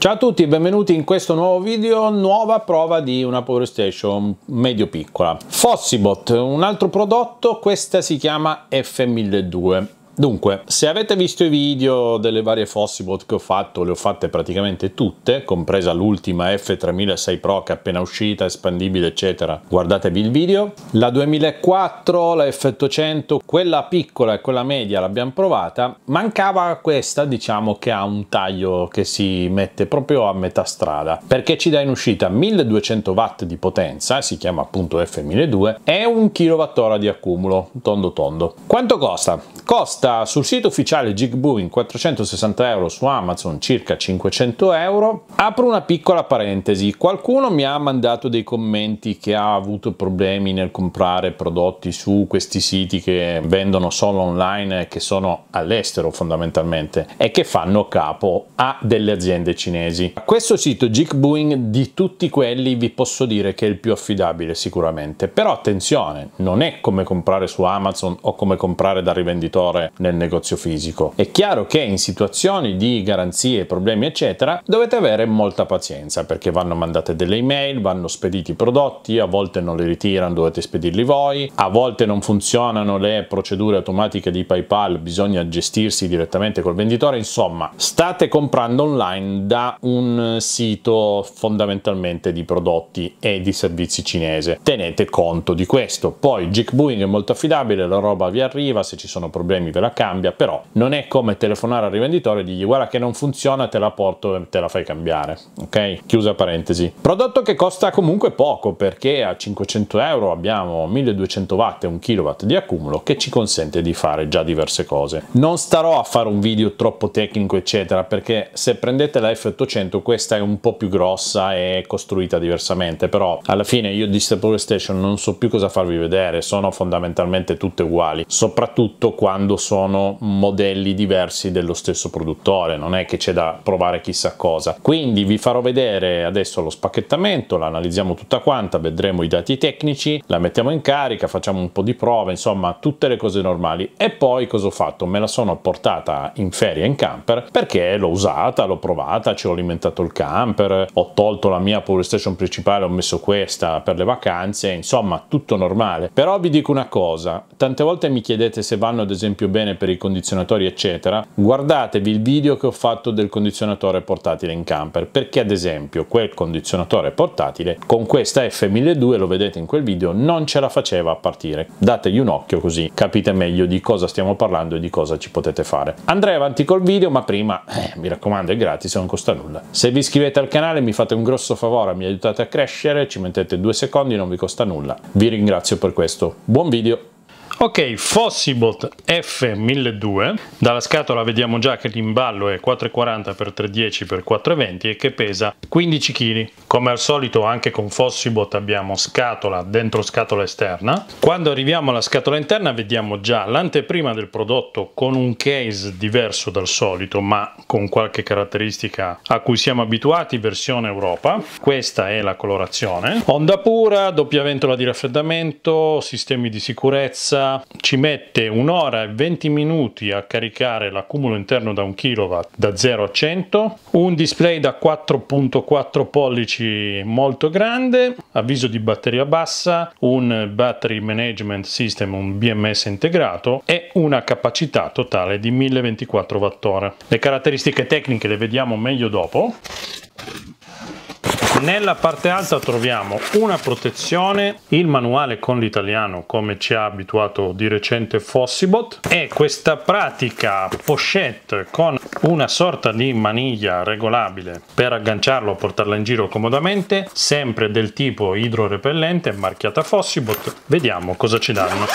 Ciao a tutti e benvenuti in questo nuovo video, nuova prova di una Power Station medio piccola. Fossibot, un altro prodotto, questa si chiama F1002. Dunque, se avete visto i video delle varie Fossibot che ho fatto, le ho fatte praticamente tutte, compresa l'ultima F3006 Pro che è appena uscita, espandibile eccetera, guardatevi il video. La 2004, la F800, quella piccola e quella media l'abbiamo provata, mancava questa diciamo che ha un taglio che si mette proprio a metà strada, perché ci dà in uscita 1200 watt di potenza, si chiama appunto f 1002 e un kWh di accumulo, tondo tondo. Quanto costa? Costa costa sul sito ufficiale Jigbooing 460 euro, su Amazon circa 500 euro. Apro una piccola parentesi, qualcuno mi ha mandato dei commenti che ha avuto problemi nel comprare prodotti su questi siti che vendono solo online che sono all'estero fondamentalmente e che fanno capo a delle aziende cinesi. Questo sito Jigbooing di tutti quelli vi posso dire che è il più affidabile sicuramente, però attenzione, non è come comprare su Amazon o come comprare da rivenditore nel negozio fisico. È chiaro che in situazioni di garanzie, problemi eccetera dovete avere molta pazienza perché vanno mandate delle email, vanno spediti i prodotti, a volte non li ritirano, dovete spedirli voi, a volte non funzionano le procedure automatiche di PayPal, bisogna gestirsi direttamente col venditore, insomma state comprando online da un sito fondamentalmente di prodotti e di servizi cinese. Tenete conto di questo. Poi Jikbooing è molto affidabile, la roba vi arriva, se ci sono problemi ve la la cambia, però non è come telefonare al rivenditore e dirgli guarda che non funziona, te la porto e te la fai cambiare, ok? Chiusa parentesi. Prodotto che costa comunque poco perché a 500 euro abbiamo 1200 watt e 1 kW di accumulo che ci consente di fare già diverse cose. Non starò a fare un video troppo tecnico eccetera perché se prendete la F800 questa è un po' più grossa e costruita diversamente, però alla fine io di queste Station non so più cosa farvi vedere, sono fondamentalmente tutte uguali, soprattutto quando sono sono modelli diversi dello stesso produttore, non è che c'è da provare chissà cosa. Quindi vi farò vedere adesso lo spacchettamento, la analizziamo tutta quanta, vedremo i dati tecnici, la mettiamo in carica, facciamo un po' di prove, insomma tutte le cose normali. E poi cosa ho fatto? Me la sono portata in ferie in camper perché l'ho usata, l'ho provata, ci ho alimentato il camper, ho tolto la mia PlayStation principale, ho messo questa per le vacanze, insomma tutto normale. Però vi dico una cosa, tante volte mi chiedete se vanno ad esempio bene bene per i condizionatori eccetera, guardatevi il video che ho fatto del condizionatore portatile in camper, perché ad esempio quel condizionatore portatile con questa f 1002 lo vedete in quel video, non ce la faceva a partire. Dategli un occhio così capite meglio di cosa stiamo parlando e di cosa ci potete fare. Andrei avanti col video, ma prima, eh, mi raccomando, è gratis non costa nulla. Se vi iscrivete al canale mi fate un grosso favore, mi aiutate a crescere, ci mettete due secondi, non vi costa nulla. Vi ringrazio per questo. Buon video! Ok, Fossibot f 1002 dalla scatola vediamo già che l'imballo è 4,40 x 3,10 x 4,20 e che pesa 15 kg. Come al solito anche con Fossibot abbiamo scatola dentro scatola esterna. Quando arriviamo alla scatola interna vediamo già l'anteprima del prodotto con un case diverso dal solito ma con qualche caratteristica a cui siamo abituati, versione Europa. Questa è la colorazione. Onda pura, doppia ventola di raffreddamento, sistemi di sicurezza, ci mette un'ora e 20 minuti a caricare l'accumulo interno da 1 kW da 0 a 100, un display da 4.4 pollici molto grande, avviso di batteria bassa, un battery management system, un BMS integrato e una capacità totale di 1024 Wh. Le caratteristiche tecniche le vediamo meglio dopo. Nella parte alta troviamo una protezione, il manuale con l'italiano come ci ha abituato di recente Fossibot e questa pratica pochette con una sorta di maniglia regolabile per agganciarlo o portarla in giro comodamente, sempre del tipo idrorepellente marchiata Fossibot. Vediamo cosa ci danno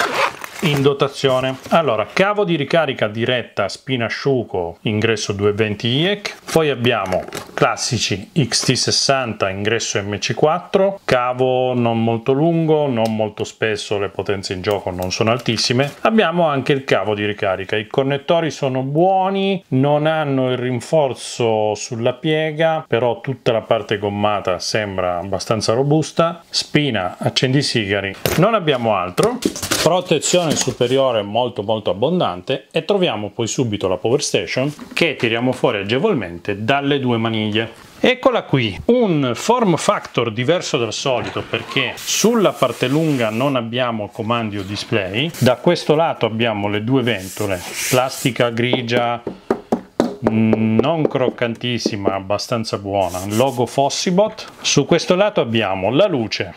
in dotazione. Allora, cavo di ricarica diretta asciuco, ingresso 220 IEC, poi abbiamo classici XT60 ingresso MC4, cavo non molto lungo, non molto spesso, le potenze in gioco non sono altissime. Abbiamo anche il cavo di ricarica, i connettori sono buoni, non hanno il rinforzo sulla piega, però tutta la parte gommata sembra abbastanza robusta. Spina, accendi sigari. Non abbiamo altro protezione superiore molto molto abbondante e troviamo poi subito la power station che tiriamo fuori agevolmente dalle due maniglie. Eccola qui, un form factor diverso dal solito perché sulla parte lunga non abbiamo comandi o display, da questo lato abbiamo le due ventole, plastica grigia mm, non croccantissima, abbastanza buona, logo Fossibot, su questo lato abbiamo la luce,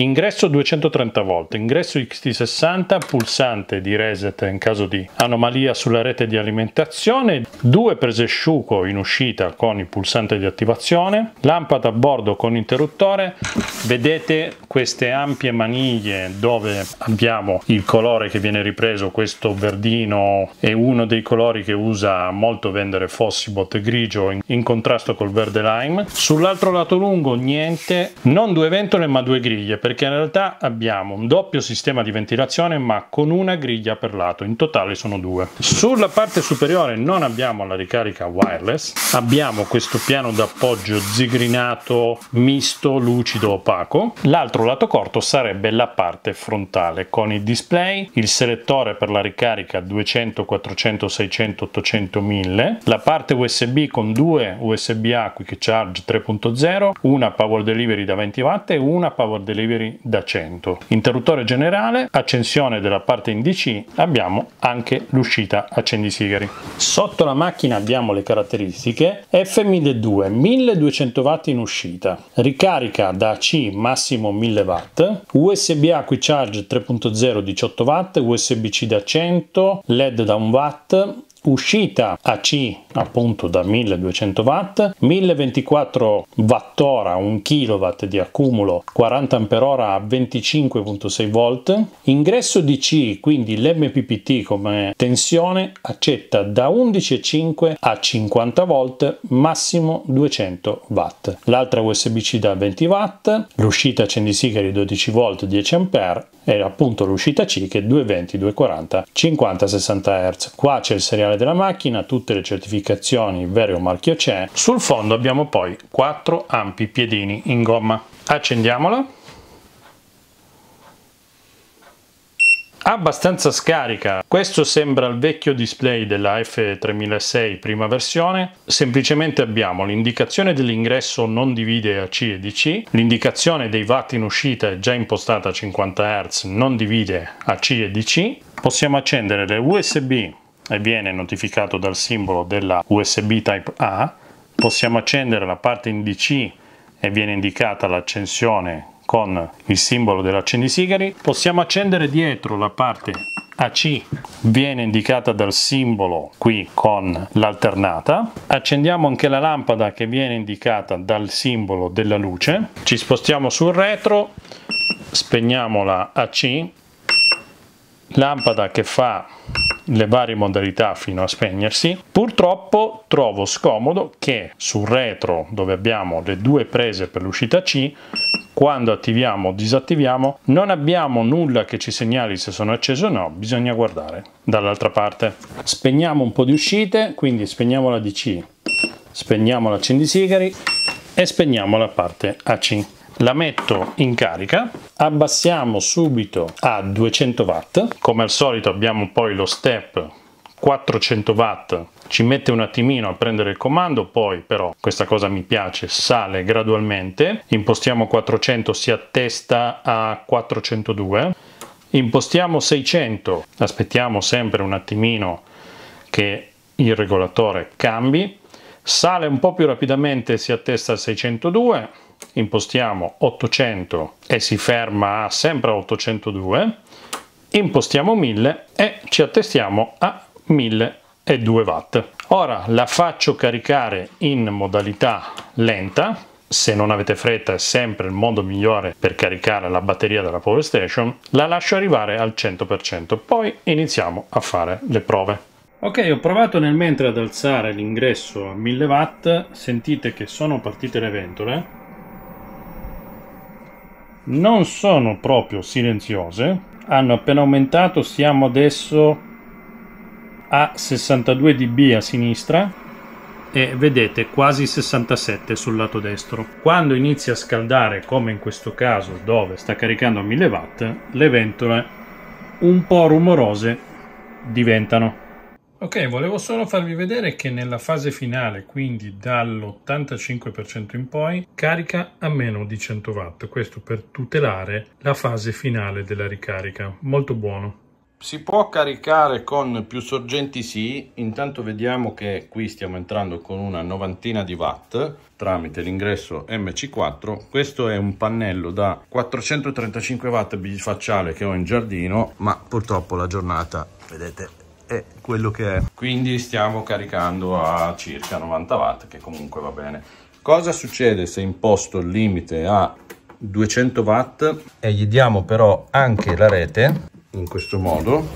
Ingresso 230 volte, ingresso XT60, pulsante di reset in caso di anomalia sulla rete di alimentazione, due prese sciuco in uscita con il pulsante di attivazione, lampada a bordo con interruttore, vedete queste ampie maniglie dove abbiamo il colore che viene ripreso, questo verdino è uno dei colori che usa molto vendere Fossibot grigio in, in contrasto col verde lime. Sull'altro lato lungo niente, non due ventole ma due griglie perché in realtà abbiamo un doppio sistema di ventilazione ma con una griglia per lato, in totale sono due. Sulla parte superiore non abbiamo la ricarica wireless, abbiamo questo piano d'appoggio zigrinato misto lucido opaco. L'altro L'altro lato corto sarebbe la parte frontale con il display, il selettore per la ricarica 200, 400, 600, 800, 1000, la parte USB con due USB-A Quick Charge 3.0, una Power Delivery da 20 watt e una Power Delivery da 100. Interruttore generale, accensione della parte in DC, abbiamo anche l'uscita accendisigari. Sotto la macchina abbiamo le caratteristiche F1200, 1200 watt in uscita, ricarica da C massimo 1000 1000 watt, USB-A Quick Charge 3.0 18 watt, USB-C da 100, LED da 1 watt, uscita AC appunto da 1200 watt 1024 wattora 1 kW di accumulo 40 ampere ora a 25.6 volt ingresso DC quindi l'MPPT come tensione accetta da 11,5 a 50 volt massimo 200 watt l'altra USB-C da 20 watt l'uscita accendisigari 12 volt 10 ampere e appunto l'uscita C che è 220 240 50 60 hertz qua c'è il seriale della macchina tutte le certificazioni indicazioni vero marchio c'è. Sul fondo abbiamo poi quattro ampi piedini in gomma. Accendiamola. abbastanza scarica. Questo sembra il vecchio display della F3006 prima versione. Semplicemente abbiamo l'indicazione dell'ingresso non divide AC e DC, l'indicazione dei watt in uscita è già impostata a 50 Hz, non divide AC e DC. Possiamo accendere le USB e viene notificato dal simbolo della USB Type A, possiamo accendere la parte in DC e viene indicata l'accensione con il simbolo dell'accendisigari, possiamo accendere dietro la parte AC viene indicata dal simbolo qui con l'alternata. Accendiamo anche la lampada che viene indicata dal simbolo della luce. Ci spostiamo sul retro, spegniamo la AC lampada che fa le varie modalità fino a spegnersi. Purtroppo trovo scomodo che sul retro dove abbiamo le due prese per l'uscita C quando attiviamo o disattiviamo non abbiamo nulla che ci segnali se sono accese o no, bisogna guardare dall'altra parte. Spegniamo un po' di uscite, quindi spegniamo la DC, spegniamo l'accendisigari e spegniamo la parte AC la metto in carica, abbassiamo subito a 200 watt, come al solito abbiamo poi lo step 400 watt ci mette un attimino a prendere il comando poi però questa cosa mi piace sale gradualmente impostiamo 400 si attesta a 402 impostiamo 600 aspettiamo sempre un attimino che il regolatore cambi sale un po più rapidamente si attesta a 602 impostiamo 800 e si ferma a sempre a 802, impostiamo 1000 e ci attestiamo a 1002 watt. Ora la faccio caricare in modalità lenta, se non avete fretta è sempre il modo migliore per caricare la batteria della Power Station, la lascio arrivare al 100%, poi iniziamo a fare le prove. Ok, ho provato nel mentre ad alzare l'ingresso a 1000 watt, sentite che sono partite le ventole, non sono proprio silenziose, hanno appena aumentato, siamo adesso a 62 dB a sinistra e vedete quasi 67 sul lato destro. Quando inizia a scaldare, come in questo caso dove sta caricando a 1000 watt, le ventole un po' rumorose diventano. Ok, volevo solo farvi vedere che nella fase finale, quindi dall'85% in poi, carica a meno di 100 watt, questo per tutelare la fase finale della ricarica. Molto buono. Si può caricare con più sorgenti sì, intanto vediamo che qui stiamo entrando con una novantina di watt tramite l'ingresso MC4. Questo è un pannello da 435 watt bifacciale che ho in giardino, ma purtroppo la giornata, vedete, è quello che è. Quindi stiamo caricando a circa 90 watt, che comunque va bene. Cosa succede se imposto il limite a 200 watt e gli diamo però anche la rete, in questo modo,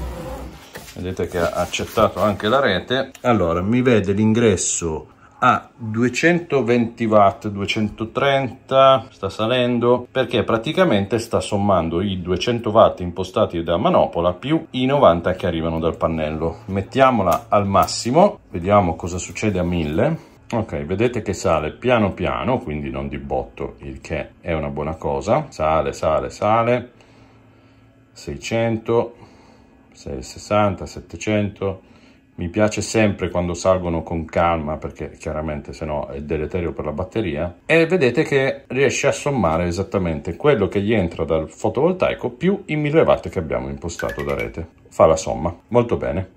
vedete che ha accettato anche la rete allora mi vede l'ingresso a 220 watt 230 sta salendo perché praticamente sta sommando i 200 watt impostati da manopola più i 90 che arrivano dal pannello mettiamola al massimo vediamo cosa succede a 1000 ok vedete che sale piano piano quindi non di botto il che è una buona cosa sale sale sale 600 660 700 mi piace sempre quando salgono con calma perché chiaramente se no è deleterio per la batteria e vedete che riesce a sommare esattamente quello che gli entra dal fotovoltaico più i 1000 watt che abbiamo impostato da rete. Fa la somma, molto bene.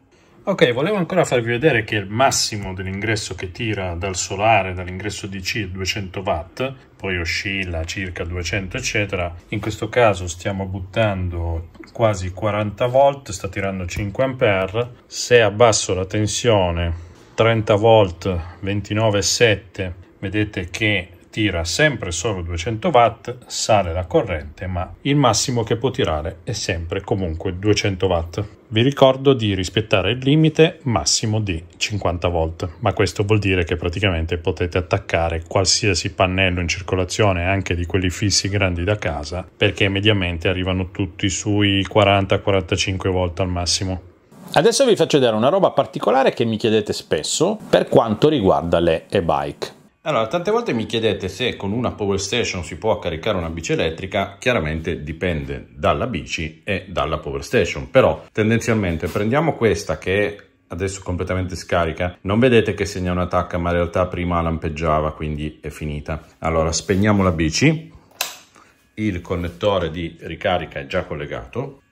Ok, volevo ancora farvi vedere che il massimo dell'ingresso che tira dal solare, dall'ingresso DC è 200 watt, poi oscilla circa 200 eccetera, in questo caso stiamo buttando quasi 40 volt, sta tirando 5 ampere, se abbasso la tensione 30 volt 29,7 vedete che tira sempre solo 200 watt, sale la corrente, ma il massimo che può tirare è sempre comunque 200 watt. Vi ricordo di rispettare il limite massimo di 50 volt, ma questo vuol dire che praticamente potete attaccare qualsiasi pannello in circolazione, anche di quelli fissi grandi da casa, perché mediamente arrivano tutti sui 40-45 volt al massimo. Adesso vi faccio vedere una roba particolare che mi chiedete spesso per quanto riguarda le e-bike. Allora, tante volte mi chiedete se con una power station si può caricare una bici elettrica, chiaramente dipende dalla bici e dalla power station, però tendenzialmente prendiamo questa che è adesso completamente scarica, non vedete che segna un'attacca, ma in realtà prima lampeggiava, quindi è finita. Allora, spegniamo la bici, il connettore di ricarica è già collegato,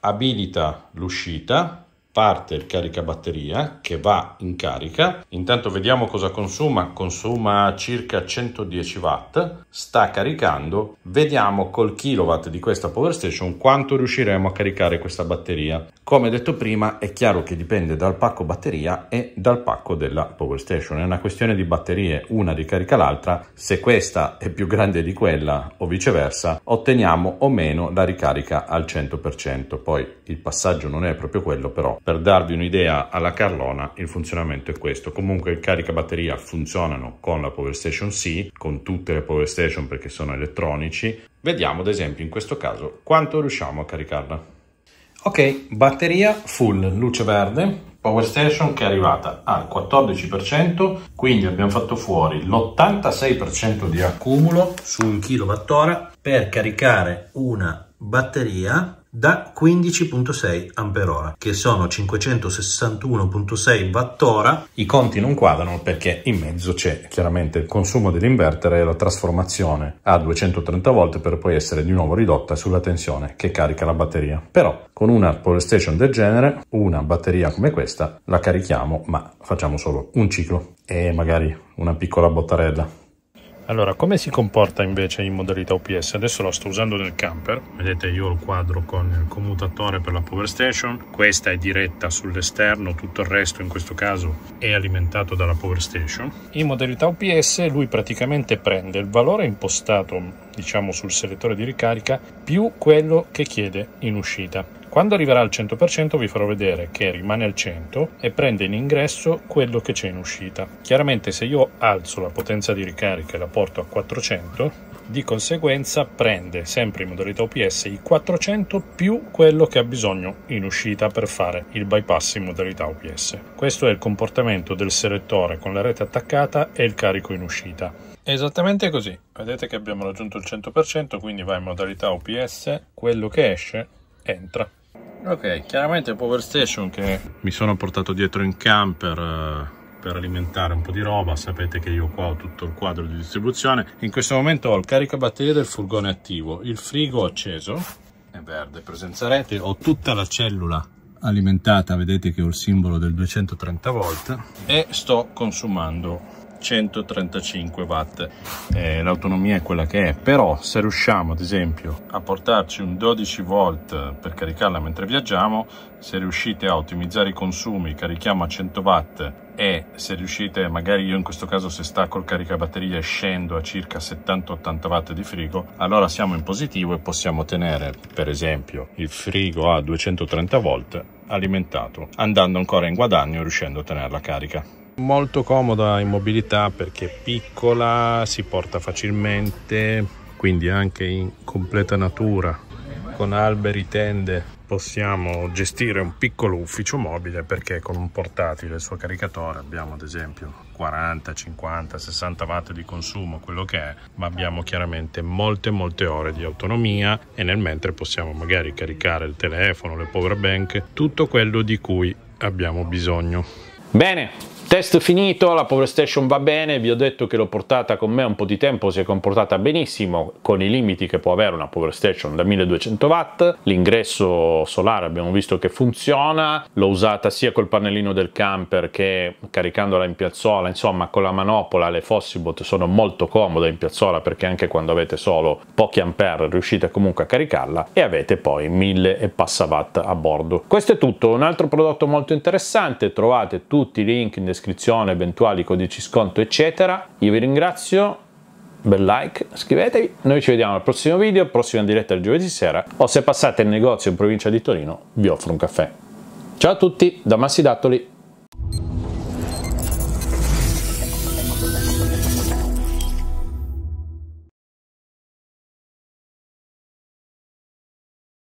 abilita l'uscita, parte il caricabatteria che va in carica. Intanto vediamo cosa consuma, consuma circa 110 watt, sta caricando, vediamo col kilowatt di questa power station quanto riusciremo a caricare questa batteria. Come detto prima è chiaro che dipende dal pacco batteria e dal pacco della power station, è una questione di batterie, una ricarica l'altra, se questa è più grande di quella o viceversa otteniamo o meno la ricarica al 100%, poi il passaggio non è proprio quello però per darvi un'idea alla Carlona il funzionamento è questo. Comunque il caricabatteria funzionano con la PowerStation C, con tutte le PowerStation perché sono elettronici. Vediamo ad esempio in questo caso quanto riusciamo a caricarla. Ok, batteria full, luce verde, power station che è arrivata al 14%, quindi abbiamo fatto fuori l'86% di accumulo su un kWh per caricare una batteria da 15.6 amperora, che sono 561.6 wattora. I conti non quadrano perché in mezzo c'è chiaramente il consumo dell'inverter e la trasformazione a 230 volt per poi essere di nuovo ridotta sulla tensione che carica la batteria. Però con una power station del genere, una batteria come questa, la carichiamo ma facciamo solo un ciclo e magari una piccola bottarella allora, come si comporta invece in modalità OPS? Adesso la sto usando nel camper, vedete io ho il quadro con il commutatore per la power station, questa è diretta sull'esterno, tutto il resto in questo caso è alimentato dalla power station. In modalità OPS lui praticamente prende il valore impostato diciamo sul selettore di ricarica più quello che chiede in uscita. Quando arriverà al 100% vi farò vedere che rimane al 100 e prende in ingresso quello che c'è in uscita. Chiaramente se io alzo la potenza di ricarica e la porto a 400, di conseguenza prende sempre in modalità OPS i 400 più quello che ha bisogno in uscita per fare il bypass in modalità OPS. Questo è il comportamento del selettore con la rete attaccata e il carico in uscita. Esattamente così, vedete che abbiamo raggiunto il 100%, quindi va in modalità OPS, quello che esce entra ok chiaramente power station che mi sono portato dietro in camper eh, per alimentare un po' di roba sapete che io qua ho tutto il quadro di distribuzione in questo momento ho il caricabatterie del furgone attivo il frigo acceso è verde presenza rete ho tutta la cellula alimentata vedete che ho il simbolo del 230 volt e sto consumando 135 watt eh, l'autonomia è quella che è però se riusciamo ad esempio a portarci un 12 volt per caricarla mentre viaggiamo se riuscite a ottimizzare i consumi carichiamo a 100 watt e se riuscite magari io in questo caso se stacco il caricabatterie scendo a circa 70-80 watt di frigo allora siamo in positivo e possiamo tenere per esempio il frigo a 230 volt alimentato andando ancora in guadagno riuscendo a tenerla carica Molto comoda in mobilità perché è piccola, si porta facilmente, quindi anche in completa natura, con alberi, tende, possiamo gestire un piccolo ufficio mobile perché con un portatile e il suo caricatore abbiamo ad esempio 40, 50, 60 watt di consumo, quello che è, ma abbiamo chiaramente molte molte ore di autonomia e nel mentre possiamo magari caricare il telefono, le power bank, tutto quello di cui abbiamo bisogno. Bene, Test finito, la Power Station va bene, vi ho detto che l'ho portata con me un po' di tempo, si è comportata benissimo con i limiti che può avere una Power Station da 1200 watt, l'ingresso solare abbiamo visto che funziona, l'ho usata sia col pannellino del camper che caricandola in piazzola, insomma con la manopola le Fossibot sono molto comode in piazzola perché anche quando avete solo pochi ampere riuscite comunque a caricarla e avete poi 1000 e passa watt a bordo. Questo è tutto, un altro prodotto molto interessante, trovate tutti i link in descrizione descrizione, eventuali codici sconto, eccetera. Io vi ringrazio, bel like, iscrivetevi. Noi ci vediamo al prossimo video, prossima diretta di giovedì sera o se passate in negozio in provincia di Torino vi offro un caffè. Ciao a tutti da Massi Dattoli.